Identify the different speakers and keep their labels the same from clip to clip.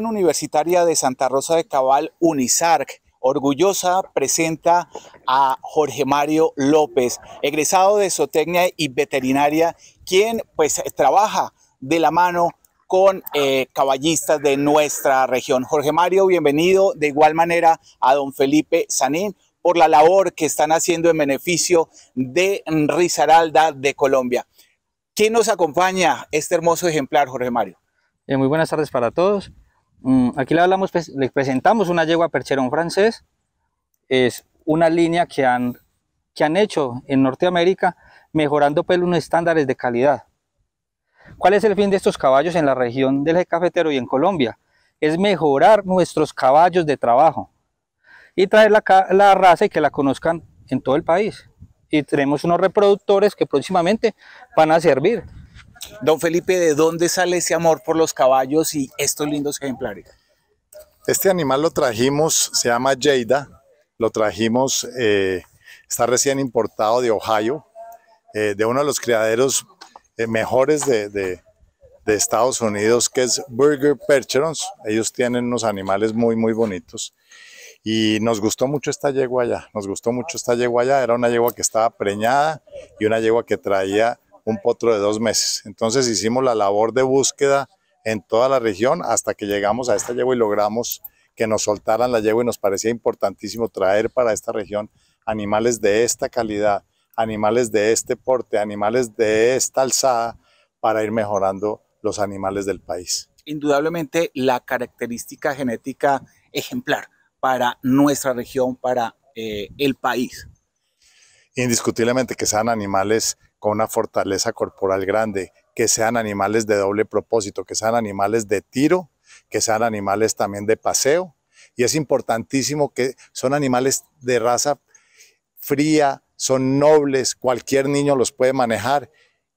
Speaker 1: Universitaria de Santa Rosa de Cabal, UNISARC, orgullosa presenta a Jorge Mario López, egresado de Zootecnia y Veterinaria, quien pues trabaja de la mano con eh, caballistas de nuestra región. Jorge Mario, bienvenido de igual manera a don Felipe Sanín por la labor que están haciendo en beneficio de Risaralda de Colombia.
Speaker 2: ¿Quién nos acompaña este hermoso ejemplar, Jorge Mario? Eh, muy buenas tardes para todos. Mm, aquí le hablamos, pues, presentamos una yegua percherón francés. Es una línea que han, que han hecho en Norteamérica mejorando pues unos estándares de calidad. ¿Cuál es el fin de estos caballos en la región del cafetero y en Colombia? Es mejorar nuestros caballos de trabajo y traer la, la raza y que la conozcan en todo el país. Y tenemos unos reproductores que próximamente van a servir Don Felipe, ¿de dónde sale ese amor por los caballos y estos lindos
Speaker 1: ejemplares?
Speaker 3: Este animal lo trajimos, se llama Jada, lo trajimos, eh, está recién importado de Ohio, eh, de uno de los criaderos eh, mejores de, de, de, Estados Unidos, que es Burger Percherons. Ellos tienen unos animales muy, muy bonitos. Y nos gustó mucho esta yegua allá, nos gustó mucho esta yegua allá. Era una yegua que estaba preñada y una yegua que traía un potro de dos meses. Entonces hicimos la labor de búsqueda en toda la región hasta que llegamos a esta yegua y logramos que nos soltaran la yegua y nos parecía importantísimo traer para esta región animales de esta calidad, animales de este porte, animales de esta alzada para ir mejorando los animales del país.
Speaker 1: Indudablemente la característica genética ejemplar para nuestra región, para eh,
Speaker 3: el país. Indiscutiblemente que sean animales con una fortaleza corporal grande, que sean animales de doble propósito, que sean animales de tiro, que sean animales también de paseo. Y es importantísimo que son animales de raza fría, son nobles, cualquier niño los puede manejar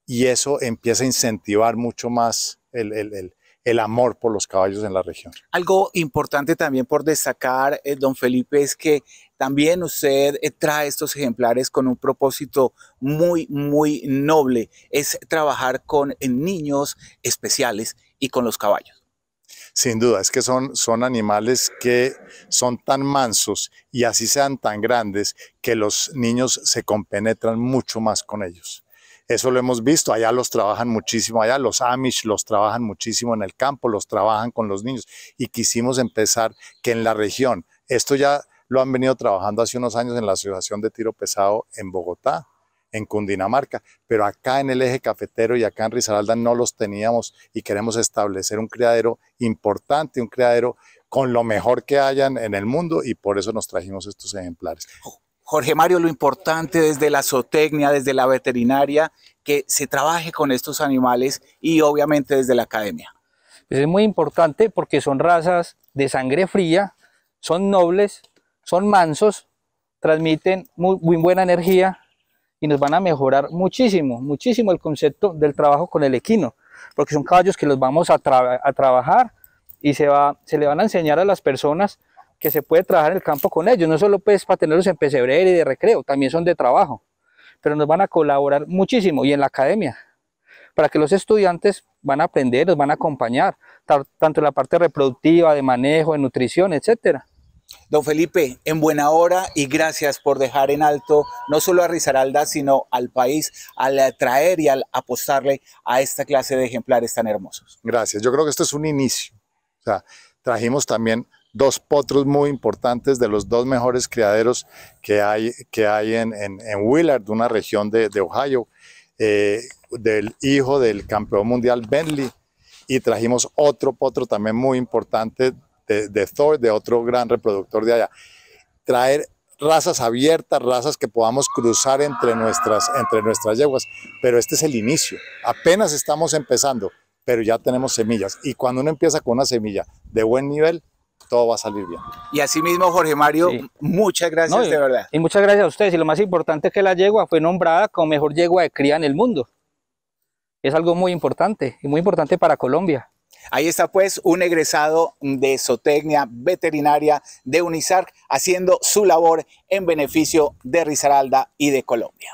Speaker 3: y eso empieza a incentivar mucho más el, amor por los caballos en la región.
Speaker 1: Algo importante también por destacar, eh, don Felipe, es que también usted eh, trae estos ejemplares con un propósito muy, muy noble, es trabajar con eh, niños especiales y con los
Speaker 3: caballos. Sin duda, es que son, son animales que son tan mansos y así sean tan grandes que los niños se compenetran mucho más con ellos. Eso lo hemos visto, allá los trabajan muchísimo, allá los Amish los trabajan muchísimo en el campo, los trabajan con los niños y quisimos empezar que en la región, esto ya lo han venido trabajando hace unos años en la Asociación de Tiro Pesado en Bogotá, en Cundinamarca, pero acá en el eje cafetero y acá en Risaralda no los teníamos y queremos establecer un criadero importante, un criadero con lo mejor que hayan en el mundo y por eso nos trajimos estos ejemplares.
Speaker 1: Jorge Mario, lo importante desde la zootecnia, desde la veterinaria, que se trabaje
Speaker 2: con estos animales y obviamente desde la academia. es muy importante porque son razas de sangre fría, son nobles, son mansos, transmiten muy, buena energía y nos van a mejorar muchísimo, muchísimo el concepto del trabajo con el equino, porque son caballos que los vamos a, trabajar y se, va, se le van a enseñar a las personas que se puede trabajar en el campo con ellos, no solo pues para tenerlos en pesebre y de recreo, también son de trabajo, pero nos van a colaborar muchísimo y en la academia, para que los estudiantes van a aprender, los van a acompañar, tanto en la parte reproductiva, de manejo, de nutrición, etcétera. Don Felipe, en buena hora y gracias
Speaker 1: por dejar en alto no solo a Risaralda, sino al país al atraer y al apostarle a esta clase de ejemplares tan hermosos.
Speaker 3: Gracias, yo creo que esto es un inicio. O sea, trajimos también dos potros muy importantes de los dos mejores criaderos que hay, que hay en, en, Willard, una región de, Ohio, eh, del hijo del campeón mundial Bentley, y trajimos otro potro también muy importante de, Thor, de otro gran reproductor de allá. Traer razas abiertas, razas que podamos cruzar entre nuestras, entre nuestras yeguas. Pero este es el inicio, apenas estamos empezando, pero ya tenemos semillas. Y cuando uno empieza con una semilla de buen nivel, todo va a salir bien.
Speaker 1: Y así mismo, Jorge Mario, muchas gracias de verdad.
Speaker 3: Y
Speaker 2: muchas gracias a ustedes. Y lo más importante es que la yegua fue nombrada como mejor yegua de cría en el mundo. Es algo muy importante y muy importante para Colombia.
Speaker 1: Ahí está pues un egresado de zootecnia veterinaria de UNISARC haciendo su labor en beneficio de Risaralda y de Colombia.